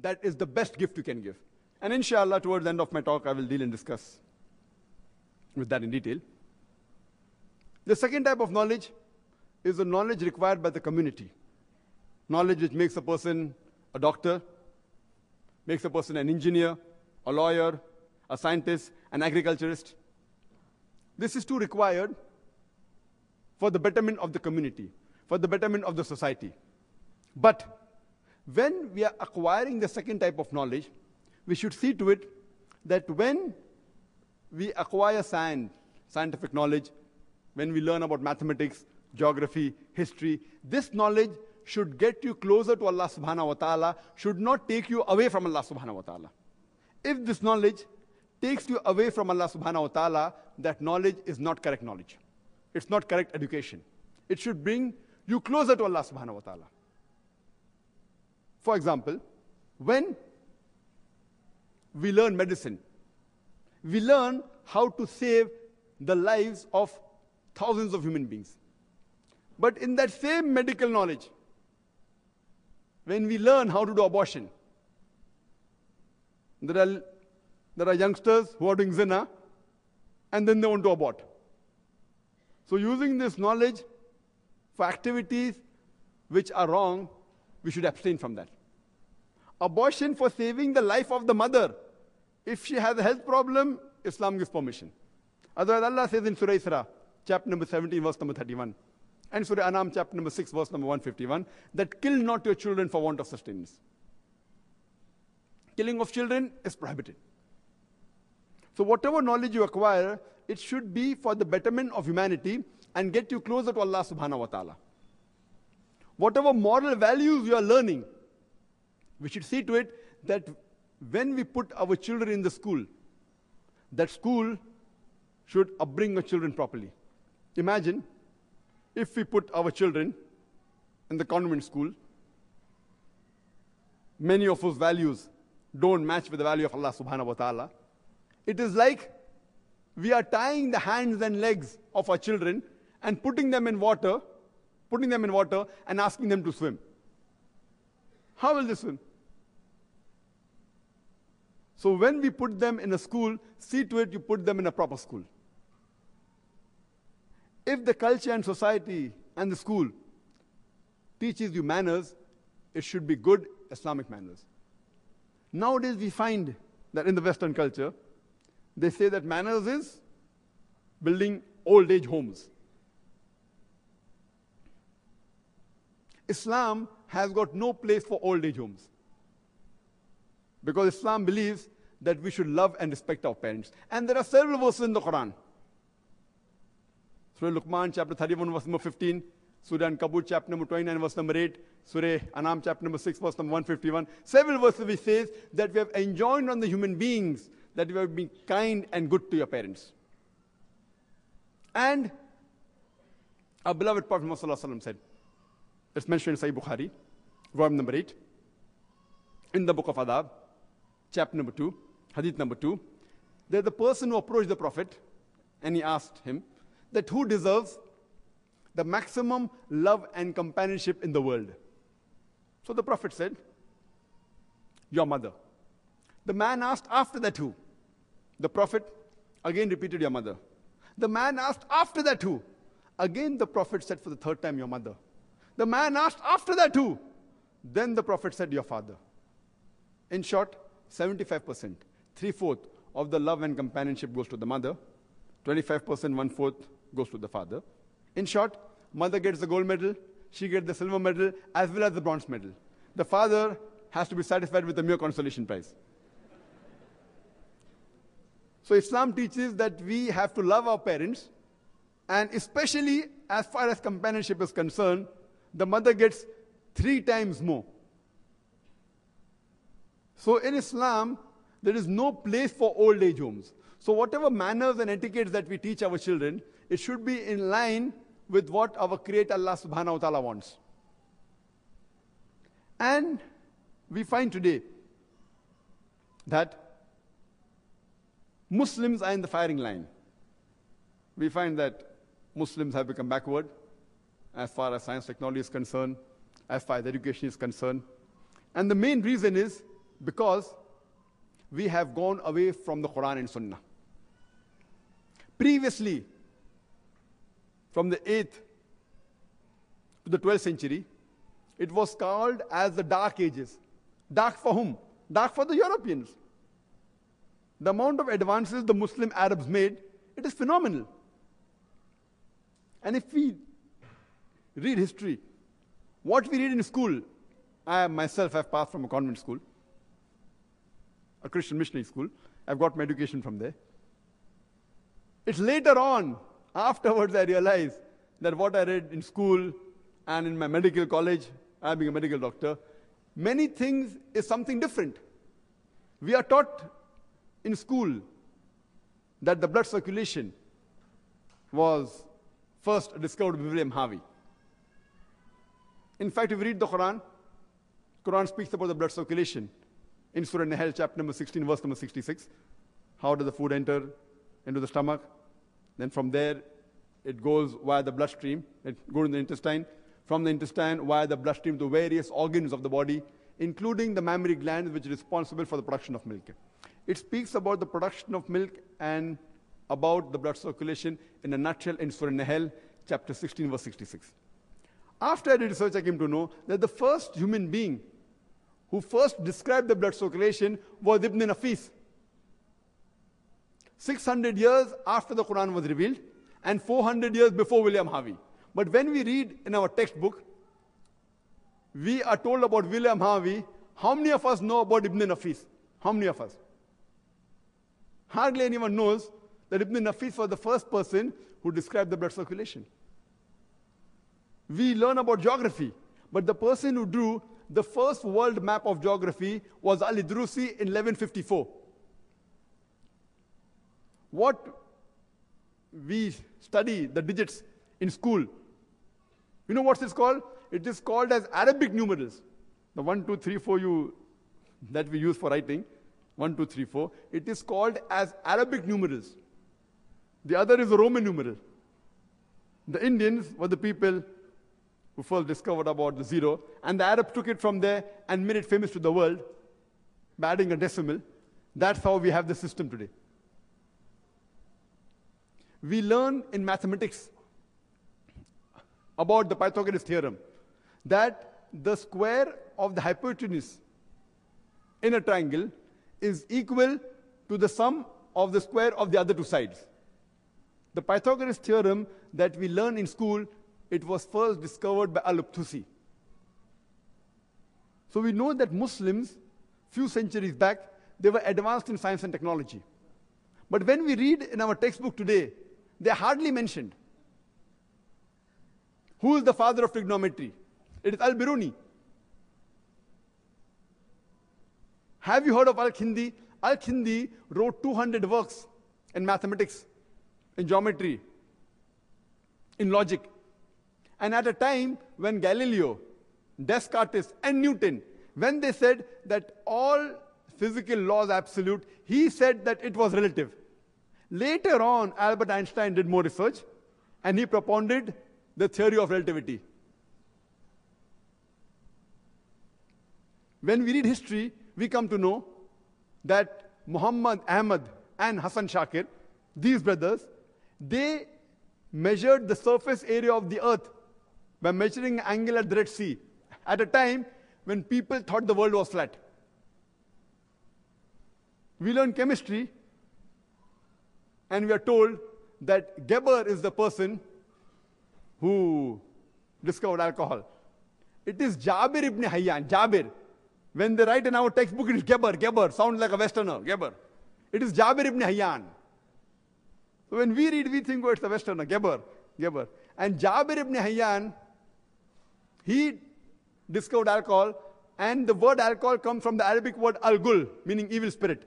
That is the best gift you can give. And inshallah, towards the end of my talk, I will deal and discuss with that in detail. The second type of knowledge is the knowledge required by the community. Knowledge which makes a person a doctor, makes a person an engineer, a lawyer, a scientist, an agriculturist. This is too required for the betterment of the community, for the betterment of the society. But when we are acquiring the second type of knowledge, we should see to it that when we acquire science, scientific knowledge, when we learn about mathematics, geography, history, this knowledge should get you closer to Allah subhanahu wa ta'ala, should not take you away from Allah subhanahu wa ta'ala. If this knowledge takes you away from Allah subhanahu wa ta'ala, that knowledge is not correct knowledge. It's not correct education. It should bring you closer to Allah subhanahu wa ta'ala. For example, when we learn medicine, we learn how to save the lives of thousands of human beings. But in that same medical knowledge, when we learn how to do abortion, there are, there are youngsters who are doing zina and then they want to abort. So, using this knowledge for activities which are wrong we should abstain from that. Abortion for saving the life of the mother. If she has a health problem, Islam gives permission. Otherwise, Allah says in Surah Isra, chapter number 17, verse number 31, and Surah Anam, chapter number 6, verse number 151, that kill not your children for want of sustenance. Killing of children is prohibited. So, whatever knowledge you acquire, it should be for the betterment of humanity and get you closer to Allah subhanahu wa ta'ala whatever moral values you are learning, we should see to it that when we put our children in the school, that school should upbring our children properly. Imagine if we put our children in the convent school, many of whose values don't match with the value of Allah subhanahu wa ta'ala. It is like we are tying the hands and legs of our children and putting them in water putting them in water and asking them to swim. How will they swim? So when we put them in a school, see to it you put them in a proper school. If the culture and society and the school teaches you manners, it should be good Islamic manners. Nowadays we find that in the Western culture, they say that manners is building old age homes. Islam has got no place for old age homes. Because Islam believes that we should love and respect our parents. And there are several verses in the Quran. Surah Luqman, chapter 31, verse number 15. Surah Ankabut, chapter number 29, verse number 8. Surah Anam, chapter number 6, verse number 151. Several verses which says that we have enjoined on the human beings that you have been kind and good to your parents. And our beloved Prophet Muhammad said, it's mentioned in Sahih Bukhari, volume number 8. In the book of Adab, chapter number 2, hadith number 2, there's a person who approached the Prophet and he asked him that who deserves the maximum love and companionship in the world? So the Prophet said, Your mother. The man asked after that who? The Prophet again repeated, Your mother. The man asked after that who? Again the Prophet said for the third time, Your mother. The man asked, After that, who? Then the prophet said, Your father. In short, 75%, three fourth of the love and companionship goes to the mother, 25%, one fourth goes to the father. In short, mother gets the gold medal, she gets the silver medal as well as the bronze medal. The father has to be satisfied with the mere consolation prize. So, Islam teaches that we have to love our parents, and especially as far as companionship is concerned, the mother gets three times more. So in Islam, there is no place for old age homes. So whatever manners and etiquettes that we teach our children, it should be in line with what our Creator Allah subhanahu wa ta'ala wants. And we find today that Muslims are in the firing line. We find that Muslims have become backward as far as science technology is concerned, as far as education is concerned. And the main reason is because we have gone away from the Quran and Sunnah. Previously, from the 8th to the 12th century, it was called as the Dark Ages. Dark for whom? Dark for the Europeans. The amount of advances the Muslim Arabs made, it is phenomenal. And if we Read history. What we read in school, I myself have passed from a convent school, a Christian missionary school. I've got my education from there. It's later on, afterwards, I realized that what I read in school and in my medical college, i being a medical doctor, many things is something different. We are taught in school that the blood circulation was first discovered by William Harvey. In fact, if you read the Quran, Quran speaks about the blood circulation. In Surah Nahal, chapter number 16, verse number 66, how does the food enter into the stomach? Then from there, it goes via the bloodstream, it goes in the intestine. From the intestine, via the bloodstream to various organs of the body, including the mammary gland, which is responsible for the production of milk. It speaks about the production of milk and about the blood circulation in a nutshell in Surah Nahal, chapter 16, verse 66. After I did research, I came to know that the first human being who first described the blood circulation was Ibn Nafis. 600 years after the Quran was revealed and 400 years before William Harvey. But when we read in our textbook, we are told about William Harvey. How many of us know about Ibn Nafis? How many of us? Hardly anyone knows that Ibn Nafis was the first person who described the blood circulation we learn about geography. But the person who drew the first world map of geography was Al Idrusi in 1154. What we study, the digits in school, you know what it's called? It is called as Arabic numerals. The 1, 2, 3, 4 you, that we use for writing, 1, 2, 3, 4. It is called as Arabic numerals. The other is Roman numeral. The Indians were the people who first discovered about the zero, and the Arabs took it from there and made it famous to the world by adding a decimal. That's how we have the system today. We learn in mathematics about the Pythagoras theorem that the square of the hypotenuse in a triangle is equal to the sum of the square of the other two sides. The Pythagoras theorem that we learn in school it was first discovered by Al-Ubtusi. So we know that Muslims, few centuries back, they were advanced in science and technology. But when we read in our textbook today, they're hardly mentioned. Who is the father of trigonometry? It is Al-Biruni. Have you heard of Al-Khindi? Al-Khindi wrote 200 works in mathematics, in geometry, in logic and at a time when Galileo, Descartes, and Newton, when they said that all physical laws absolute, he said that it was relative. Later on, Albert Einstein did more research and he propounded the theory of relativity. When we read history, we come to know that Muhammad Ahmad and Hassan Shakir, these brothers, they measured the surface area of the earth by measuring angle at the Red Sea at a time when people thought the world was flat. We learn chemistry and we are told that Geber is the person who discovered alcohol. It is Jabir ibn Hayyan, Jabir. When they write in our textbook, it is Geber, Geber, sounds like a Westerner, Geber. It is Jabir ibn Hayyan. So when we read, we think, oh, it's a Westerner, Geber, Geber. And Jabir ibn Hayyan he discovered alcohol, and the word alcohol comes from the Arabic word al-gul, meaning evil spirit.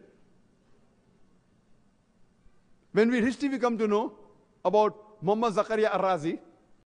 When we history, we come to know about Muhammad Zakaria Arazi. razi